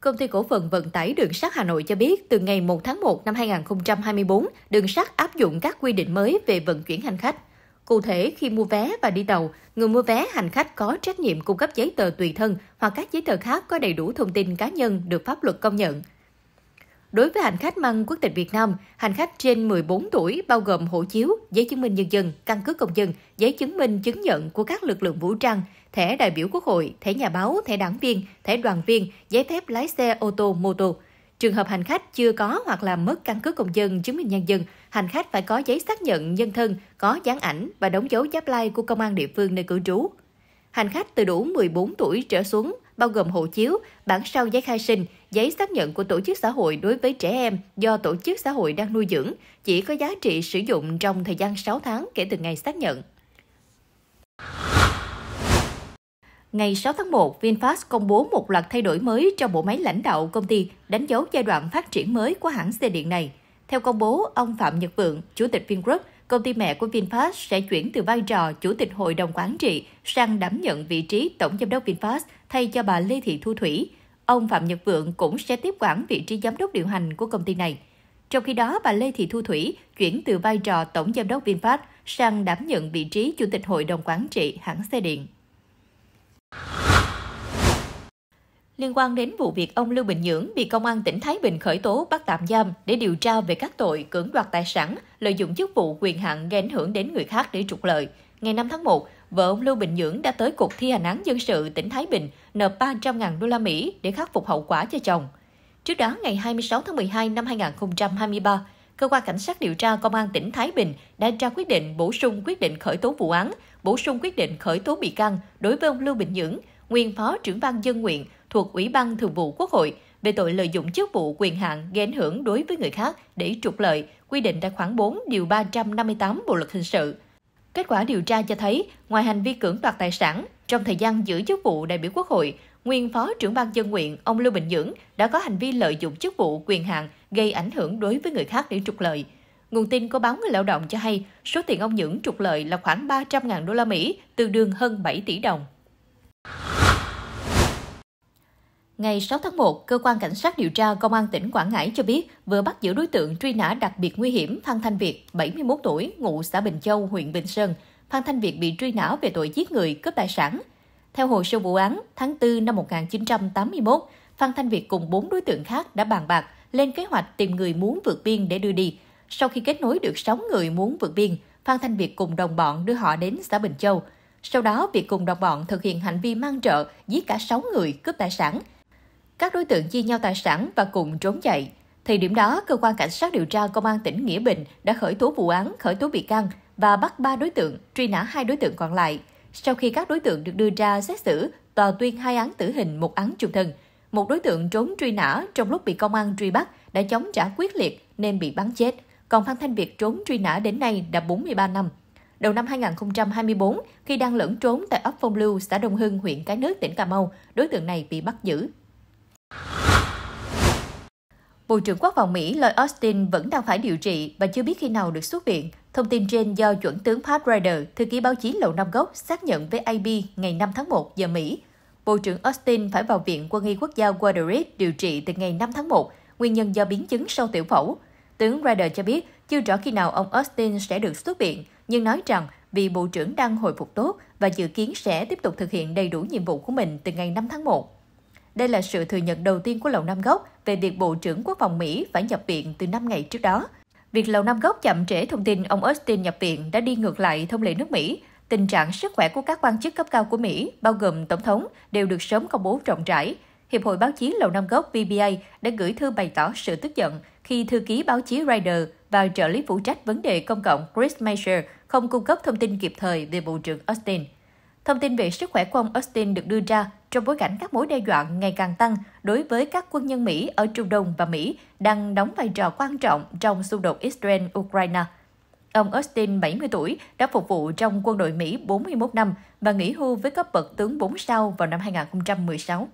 Công ty cổ phần vận tải đường sắt Hà Nội cho biết, từ ngày 1 tháng 1 năm 2024, đường sắt áp dụng các quy định mới về vận chuyển hành khách. Cụ thể, khi mua vé và đi tàu, người mua vé hành khách có trách nhiệm cung cấp giấy tờ tùy thân hoặc các giấy tờ khác có đầy đủ thông tin cá nhân được pháp luật công nhận – Đối với hành khách mang quốc tịch Việt Nam, hành khách trên 14 tuổi bao gồm hộ chiếu, giấy chứng minh nhân dân, căn cước công dân, giấy chứng minh chứng nhận của các lực lượng vũ trang, thẻ đại biểu quốc hội, thẻ nhà báo, thẻ đảng viên, thẻ đoàn viên, giấy phép lái xe ô tô, mô tô. Trường hợp hành khách chưa có hoặc là mất căn cước công dân, chứng minh nhân dân, hành khách phải có giấy xác nhận nhân thân, có dán ảnh và đóng dấu giáp lai like của công an địa phương nơi cư trú. Hành khách từ đủ 14 tuổi trở xuống, bao gồm hộ chiếu, bản sao giấy khai sinh, giấy xác nhận của tổ chức xã hội đối với trẻ em do tổ chức xã hội đang nuôi dưỡng chỉ có giá trị sử dụng trong thời gian 6 tháng kể từ ngày xác nhận. Ngày 6 tháng 1, VinFast công bố một loạt thay đổi mới cho bộ máy lãnh đạo công ty, đánh dấu giai đoạn phát triển mới của hãng xe điện này. Theo công bố, ông Phạm Nhật Vượng, Chủ tịch Vingroup, công ty mẹ của VinFast sẽ chuyển từ vai trò Chủ tịch Hội đồng Quản trị sang đảm nhận vị trí Tổng Giám đốc VinFast thay cho bà Lê Thị Thu Thủy, Ông Phạm Nhật Vượng cũng sẽ tiếp quản vị trí giám đốc điều hành của công ty này. Trong khi đó, bà Lê Thị Thu Thủy chuyển từ vai trò tổng giám đốc VinFast sang đảm nhận vị trí chủ tịch hội đồng quản trị hãng xe điện. Liên quan đến vụ việc ông Lưu Bình Nhưỡng bị công an tỉnh Thái Bình khởi tố bắt tạm giam để điều tra về các tội cưỡng đoạt tài sản, lợi dụng chức vụ quyền hạn gây ảnh hưởng đến người khác để trục lợi. Ngày 5 tháng 1, vợ ông Lưu Bình Nhưỡng đã tới Cục Thi hành án dân sự tỉnh Thái Bình nộp 300.000 đô la Mỹ để khắc phục hậu quả cho chồng. Trước đó, ngày 26 tháng 12 năm 2023, Cơ quan Cảnh sát điều tra Công an tỉnh Thái Bình đã ra quyết định bổ sung quyết định khởi tố vụ án, bổ sung quyết định khởi tố bị can đối với ông Lưu Bình Nhưỡng, nguyên phó trưởng ban dân nguyện thuộc Ủy ban Thường vụ Quốc hội về tội lợi dụng chức vụ quyền hạn gây ảnh hưởng đối với người khác để trục lợi, quy định tại khoản 4 điều 358 Bộ luật hình sự. Kết quả điều tra cho thấy, ngoài hành vi cưỡng đoạt tài sản, trong thời gian giữ chức vụ đại biểu Quốc hội, nguyên phó trưởng ban dân nguyện ông Lưu Bình Nhưỡng đã có hành vi lợi dụng chức vụ quyền hạn gây ảnh hưởng đối với người khác để trục lợi. Nguồn tin có báo Người Lao động cho hay, số tiền ông Nhưỡng trục lợi là khoảng 300.000 đô la Mỹ, tương đương hơn 7 tỷ đồng. Ngày 6 tháng 1, Cơ quan Cảnh sát điều tra Công an tỉnh Quảng Ngãi cho biết vừa bắt giữ đối tượng truy nã đặc biệt nguy hiểm Phan Thanh Việt, 71 tuổi, ngụ xã Bình Châu, huyện Bình Sơn. Phan Thanh Việt bị truy nã về tội giết người, cướp tài sản. Theo hồ sơ vụ án, tháng 4 năm 1981, Phan Thanh Việt cùng 4 đối tượng khác đã bàn bạc lên kế hoạch tìm người muốn vượt biên để đưa đi. Sau khi kết nối được 6 người muốn vượt biên, Phan Thanh Việt cùng đồng bọn đưa họ đến xã Bình Châu. Sau đó, Việt cùng đồng bọn thực hiện hành vi mang trợ, giết cả 6 người, cướp tài sản – các đối tượng chia nhau tài sản và cùng trốn chạy. Thì điểm đó, cơ quan cảnh sát điều tra công an tỉnh Nghĩa Bình đã khởi tố vụ án, khởi tố bị can và bắt 3 đối tượng, truy nã hai đối tượng còn lại. Sau khi các đối tượng được đưa ra xét xử, tòa tuyên hai án tử hình, một án chung thân. Một đối tượng trốn truy nã trong lúc bị công an truy bắt đã chống trả quyết liệt nên bị bắn chết. Còn Phan Thanh Việt trốn truy nã đến nay đã 43 năm. Đầu năm 2024, khi đang lẫn trốn tại ấp Phong Lưu, xã Đông Hưng, huyện Cái Nước, tỉnh Cà Mau, đối tượng này bị bắt giữ. Bộ trưởng Quốc phòng Mỹ Lloyd Austin vẫn đang phải điều trị và chưa biết khi nào được xuất viện. Thông tin trên do chuẩn tướng Pat Ryder, thư ký báo chí Lầu Năm gốc, xác nhận với AP ngày 5 tháng 1 giờ Mỹ. Bộ trưởng Austin phải vào Viện Quân y Quốc gia Guadalajara điều trị từ ngày 5 tháng 1, nguyên nhân do biến chứng sau tiểu phẫu. Tướng Ryder cho biết chưa rõ khi nào ông Austin sẽ được xuất viện, nhưng nói rằng vì Bộ trưởng đang hồi phục tốt và dự kiến sẽ tiếp tục thực hiện đầy đủ nhiệm vụ của mình từ ngày 5 tháng 1. Đây là sự thừa nhận đầu tiên của Lầu Năm Góc về việc Bộ trưởng Quốc phòng Mỹ phải nhập viện từ 5 ngày trước đó. Việc Lầu Năm Góc chậm trễ thông tin ông Austin nhập viện đã đi ngược lại thông lệ nước Mỹ. Tình trạng sức khỏe của các quan chức cấp cao của Mỹ, bao gồm Tổng thống, đều được sớm công bố rộng rãi. Hiệp hội báo chí Lầu Năm Góc VBA đã gửi thư bày tỏ sự tức giận khi thư ký báo chí Ryder và trợ lý phụ trách vấn đề công cộng Chris Major không cung cấp thông tin kịp thời về Bộ trưởng Austin. Thông tin về sức khỏe của ông Austin được đưa ra trong bối cảnh các mối đe dọa ngày càng tăng đối với các quân nhân Mỹ ở Trung Đông và Mỹ đang đóng vai trò quan trọng trong xung đột Israel-Ukraine. Ông Austin, 70 tuổi, đã phục vụ trong quân đội Mỹ 41 năm và nghỉ hưu với cấp bậc tướng 4 sao vào năm 2016.